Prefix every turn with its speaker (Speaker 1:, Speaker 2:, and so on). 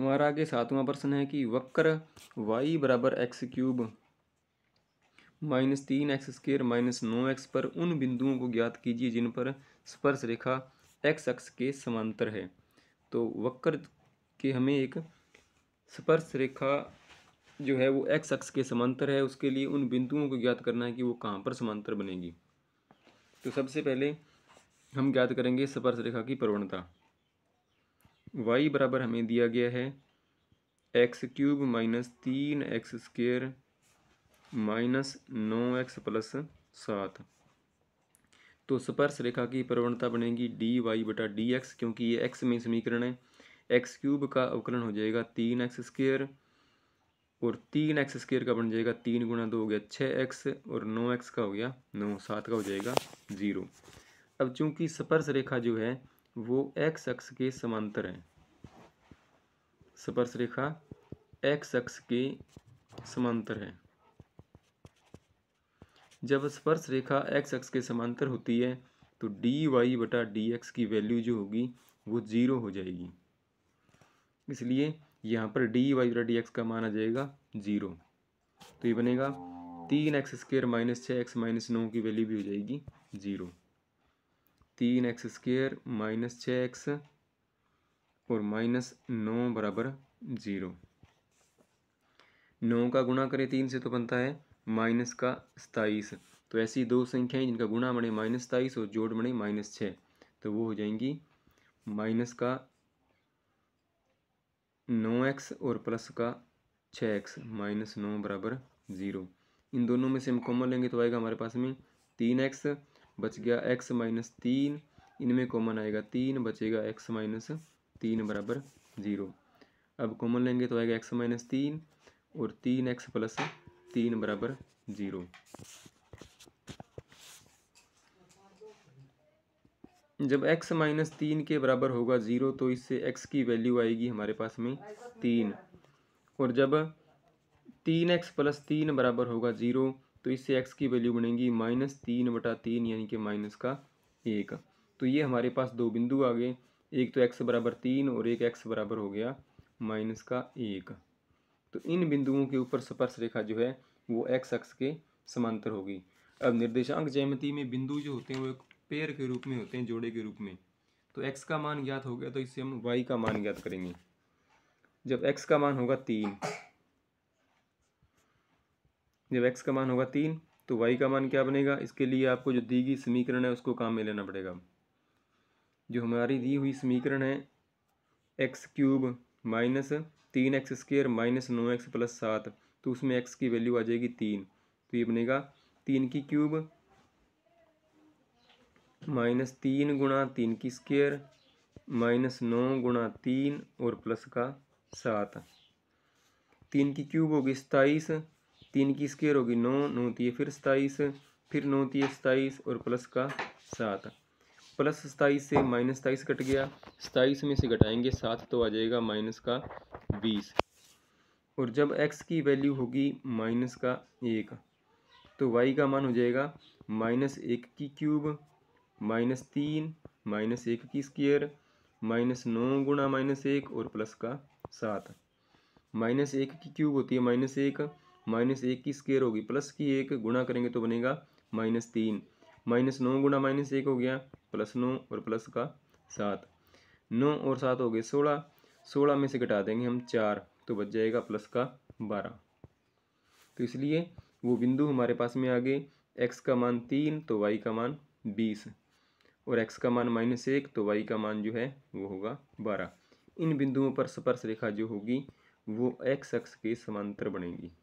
Speaker 1: हमारा आगे सातवां प्रश्न है कि वक्र वाई बराबर एक्स क्यूब माइनस तीन एक्स स्केयर माइनस नौ एक्स पर उन बिंदुओं को ज्ञात कीजिए जिन पर स्पर्श रेखा एक्स अक्ष के समांतर है तो वक्र के हमें एक स्पर्श रेखा जो है वो एक्स अक्ष के समांतर है उसके लिए उन बिंदुओं को ज्ञात करना है कि वो कहाँ पर समांतर बनेगी तो सबसे पहले हम ज्ञात करेंगे स्पर्श रेखा की प्रवणता वाई बराबर हमें दिया गया है एक्स क्यूब माइनस तीन एक्स स्क्र माइनस नौ एक्स प्लस सात तो स्पर्श रेखा की प्रवणता बनेगी डी वाई बटा डी एक्स क्योंकि ये एक्स में समीकरण है एक्स क्यूब का अवकलन हो जाएगा तीन एक्स स्क्र और तीन एक्स स्क्र का बन जाएगा तीन गुणा दो हो गया छः एक्स और नौ एक्स का हो गया नौ सात का हो जाएगा ज़ीरो अब चूंकि स्पर्श रेखा जो है वो एक्स अक्ष के समांतर हैं स्पर्श रेखा एक्स अक्ष के समांतर है जब स्पर्श रेखा एक्स अक्ष के समांतर होती है तो डी वाई बटा डी एक्स की वैल्यू जो होगी वो ज़ीरो हो जाएगी इसलिए यहाँ पर डी वाई बटा डी एक्स का मान आ जाएगा ज़ीरो तो ये बनेगा तीन एक्स स्क्र माइनस छः एक्स माइनस नौ की वैल्यू भी हो जाएगी ज़ीरो तीन एक्स स्क्र माइनस छः एक्स और माइनस नौ बराबर ज़ीरो नौ का गुणा करें तीन से तो बनता है माइनस का सताईस तो ऐसी दो संख्याएं जिनका गुणा बने माइनस सताईस और जोड़ बने माइनस छः तो वो हो जाएंगी माइनस का नौ एक्स और प्लस का छः एक्स माइनस नौ बराबर ज़ीरो इन दोनों में से हम कॉमन लेंगे तो आएगा हमारे पास में तीन एक्स बच गया एक्स माइनस तीन इनमें कॉमन आएगा तीन बचेगा एक्स माइनस तीन बराबर ज़ीरो अब कॉमन लेंगे तो आएगा एक्स माइनस तीन और तीन एक्स प्लस तीन बराबर ज़ीरो जब x माइनस तीन के बराबर होगा ज़ीरो तो इससे x की वैल्यू आएगी हमारे पास में तीन और जब तीन एक्स प्लस तीन बराबर होगा ज़ीरो तो इससे एक्स की वैल्यू बनेगी माइनस तीन बटा तीन यानी कि माइनस का एक तो ये हमारे पास दो बिंदु आ गए एक तो एक्स बराबर तीन और एक एक्स बराबर हो गया माइनस का एक तो इन बिंदुओं के ऊपर स्पर्श रेखा जो है वो एक्स अक्ष के समांतर होगी अब निर्देशांक जयमति में बिंदु जो होते हैं वो एक पेयर के रूप में होते हैं जोड़े के रूप में तो एक्स का मान ज्ञात हो गया तो इससे हम वाई का मान ज्ञात करेंगे जब एक्स का मान होगा तीन जब एक्स का मान होगा तीन तो वाई का मान क्या बनेगा इसके लिए आपको जो दी गई समीकरण है उसको काम में लेना पड़ेगा जो हमारी दी हुई समीकरण है एक्स क्यूब माइनस तीन एक्स स्क्र माइनस नौ एक्स प्लस सात तो उसमें एक्स की वैल्यू आ जाएगी तीन तो ये बनेगा तीन की क्यूब माइनस तीन गुणा तीन की स्क्र माइनस नौ गुणा तीन और प्लस का सात तीन की क्यूब होगी सताईस तीन की स्केयर होगी नौ नौ तीय फिर सताईस फिर नौ तीय सताईस और प्लस का सात प्लस सताईस से माइनस सताईस कट गया सताईस में से घटाएंगे सात तो आ जाएगा माइनस का बीस और जब एक्स की वैल्यू होगी माइनस का एक तो वाई का मान हो जाएगा माइनस एक की क्यूब माइनस तीन माइनस एक की स्केयर माइनस नौ गुणा माइनस एक और प्लस का सात माइनस एक की क्यूब होती है माइनस एक माइनस एक की स्केयर होगी प्लस की एक गुणा करेंगे तो बनेगा माइनस तीन माइनस नौ गुणा माइनस एक हो गया प्लस नौ और प्लस का सात नौ और सात हो गए सोलह सोलह में से घटा देंगे हम चार तो बच जाएगा प्लस का बारह तो इसलिए वो बिंदु हमारे पास में आ गए एक्स का मान तीन तो वाई का मान बीस और एक्स का मान माइनस एक तो वाई का मान जो है वो होगा बारह इन बिंदुओं पर स्पर्श रेखा जो होगी वो एक्स अक्ष के समांतर बनेगी